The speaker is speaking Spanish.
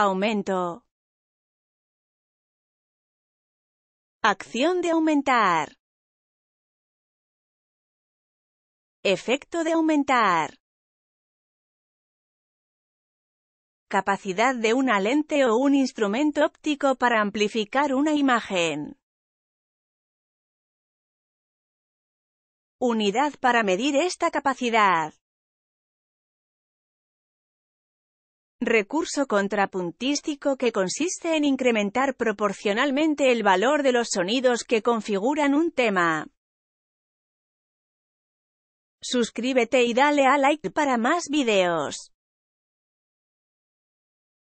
Aumento. Acción de aumentar. Efecto de aumentar. Capacidad de una lente o un instrumento óptico para amplificar una imagen. Unidad para medir esta capacidad. Recurso contrapuntístico que consiste en incrementar proporcionalmente el valor de los sonidos que configuran un tema. Suscríbete y dale a like para más videos.